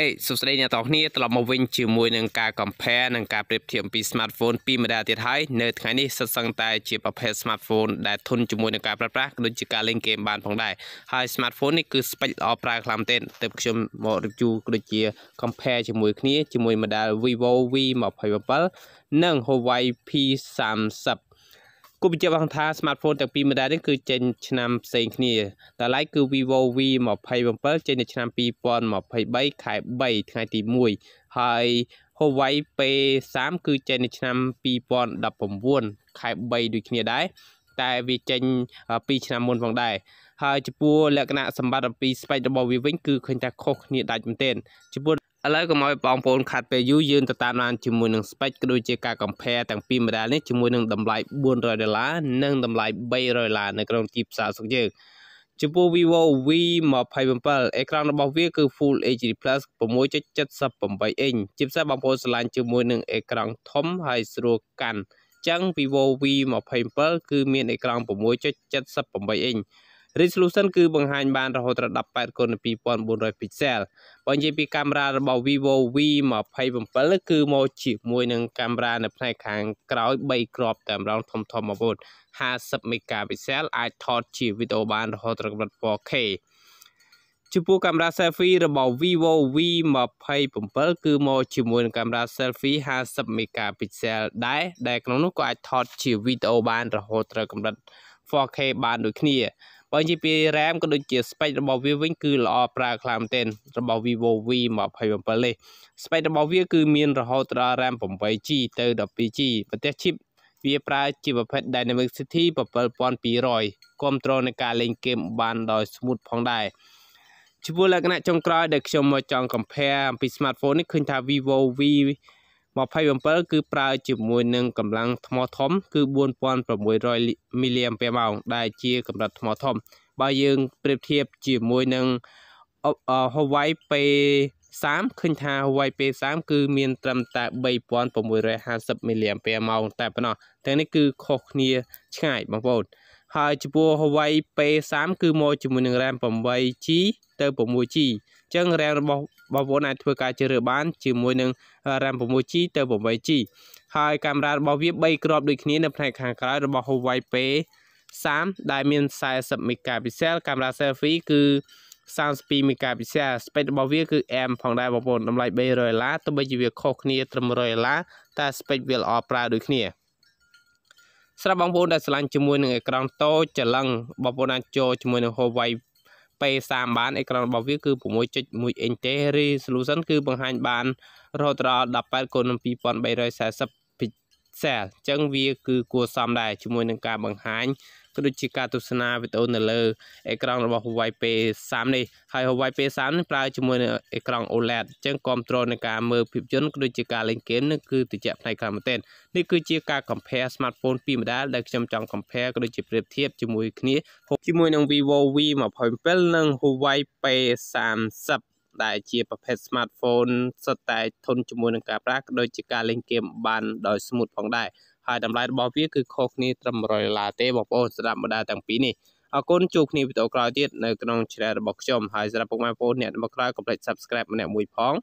អេសួស្តីអ្នកទាំងគ្នាត្រឡប់មកវិញជាមួយនឹងការ compare និងការប្រៀបធៀបពី smartphone ពីរម៉ូដែលទៀតហើយនៅ ថ្ងៃនេះសិតសឹងតែជាប្រភេទ smartphone ដែលធន់ជាមួយនឹងការប្រើប្រាស់ដូចជាការលេងហ្គេមបានផងដែរហើយ smartphone នេះគឺស្ពេចល្អប្រើខ្លាំងមែនទើបខ្ញុំមករីវដូចជា compare ជាមួយគ្នាជាមួយម៉ូដែល Vivo V27 និង Huawei P30 គូបញ្ជាក់បានថា smartphone ទាំងពីរម៉ូដែលនេះគឺចេញឆ្នាំផ្សេងគ្នាតម្លៃគឺ Vivo V27 ចេញនៅឆ្នាំ2023ខែ3ថ្ងៃទី1ហើយ Huawei P30 គឺចេញនៅឆ្នាំ2019ខែ3ដូចគ្នាដែរតែវាចេញ2ឆ្នាំមុនផងដែរហើយចំពោះលក្ខណៈសម្បត្តិអំពីស្បែករបស់វាវិញគឺឃើញថាខុសគ្នាដាច់មែនទែនចំពោះឥឡូវកុំឲ្យបងប្អូនខាត់ពេលយូរយើងទៅតាមដានជាមួយនឹង spec ក៏ដូចជាការ compare ទាំងពីរ model នេះជាមួយនឹងតម្លៃ400ដុល្លារនិង តម្លៃ300ដុល្លារនៅក្នុងទីផ្សាររបស់យើងចំពោះ vivo V27 អេក្រង់របស់វាគឺ Full HD+ 6.78អ៊ីនជាពិសេសបងប្អូនស្រឡាញ់ជាមួយនឹងអេក្រង់ធំហើយស្រួលកាន់អញ្ចឹង vivo V27 គឺមានអេក្រង់6.78អ៊ីន resolution គឺបង្ហាញបានរហូតដល់18គុណ2400 pixel បើនិយាយពីកាមេរ៉ារបស់ Vivo V27 គឺមកជាមួយនឹងកាមេរ៉ានៅផ្នែកខាងក្រោយ3គ្រាប់តែម្ដងធំធំមកពុត50 megapixel អាចថតជាវីដេអូបានរហូតដល់កម្រិត 4K ចំពោះកាមេរ៉ា selfie របស់ Vivo V27 គឺមកជាមួយនឹងកាមេរ៉ា selfie 50 megapixel ដែរដែលក្នុងនោះក៏អាចថតជាវីដេអូបានរហូតដល់កម្រិត 4K បានដូចគ្នាបើនិយាយពី RAM ក៏ដូចជា spec របស់វាវិញ គឺល្អប្រើខ្លាំងមែនទែនរបស់ Vivo V27 នេះ spec របស់វាគឺ មានរហូតដល់ RAM 8G ទៅ 12G ប្រទេស chip វាប្រើជាប្រភេទ Dynamic City 7200គ្រប់គ្រងនៃការលេងហ្គេមបាន ដោយ smooth ផងដែរជាលក្ខណៈចុងក្រោយដែលខ្ញុំមកចង់ compare អំពី smartphone នេះឃើញថា Vivo V 27គឺប្រើជាមួយនឹងកម្លាំងថ្មធំគឺ4600មីលីអាំពែម៉ោងដែលជាកម្រិតថ្មធំបើយើងប្រៀបធៀបជាមួយនឹង Huawei P30 ឃើញថា Huawei P30 គឺមាន ត្រឹមតែ3650មីលីអាំពែម៉ោងតែប៉ុណ្ណោះទាំងនេះគឺខុសគ្នាឆ្ងាយបងប្អូនហើយចំពោះ Huawei P30 គឺមកជាមួយនឹង RAM 8G ទៅ 6G អញ្ចឹង RAM របស់បងប្អូនអាចធ្វើការជ្រើសរើសបាន ជាមួយនឹង RAM 6G ទៅ 8G ហើយកាមេរ៉ារបស់វា3គ្រាប់ដូចគ្នានៅផ្នែកខាងក្រៅរបស់ Huawei P30 ដែលមាន40 megapixel កាមេរ៉ា selfie គឺ32មេហ្គាពិសាស្ពេចរបស់វាគឺ M ផងដែរបងប្អូនតម្លៃ300ដុល្លារទោះបីជាវាខុសគ្នាត្រឹម100ដុល្លារតែស្ពេចវាល្អប្រើដូចគ្នាស្រាប់បងប្អូនដែលឆ្លាញ់ជាមួយនឹងអេក្រង់តូចច្រឡឹងបងប្អូនអាចចូលជាមួយនឹង Huawei P30 បានអេក្រង់របស់វាគឺ6.1អ៊ីនទេ resolution គឺ បង្ហាញបានរហូតដល់18,2340 pixel អញ្ចឹងវាគឺគួរសមដែរជាមួយនឹងការបង្ហាញក៏ដូចជាការទស្សនាវីដេអូនៅលើអេក្រង់របស់ Huawei P 30នេះហើយ Huawei P 30នេះប្រើជាមួយនឹងអេក្រង់ OLED អញ្ចឹងគ្រប់គ្រងនឹងការមើលភាពយន្តក៏ដូចជាការលេងហ្គេមនឹងគឺត្រជាក់ផ្នែកខ្លាំងមែនទែននេះគឺជាការ compare smartphone ពីរម៉ូដែលដែលខ្ញុំចង់ compare ក៏ដូចជាប្រៀបធៀបជាមួយគ្នាជាមួយនឹង Vivo V 27និង Huawei P 30ដែលជាប្រភេទ smartphone សុទ្ធតែធន់ជាមួយនឹងការប្រើក៏ដូចជាការលេងហ្គេមបានដោយស្មូតផងដែរហើយតម្លៃរបស់វាគឺខុសគ្នាត្រឹម100ដុល្លារទេបងប្អូនស្ដាប់បណ្ដាទាំងពីរនេះអរគុណជួបគ្នាវីដេអូក្រោយទៀតនៅក្នុង channel របស់ខ្ញុំហើយសម្រាប់ពុកម៉ែបងប្អូនអ្នកមកក្រោយកុំភ្លេច Subscribe ម្នាក់មួយផង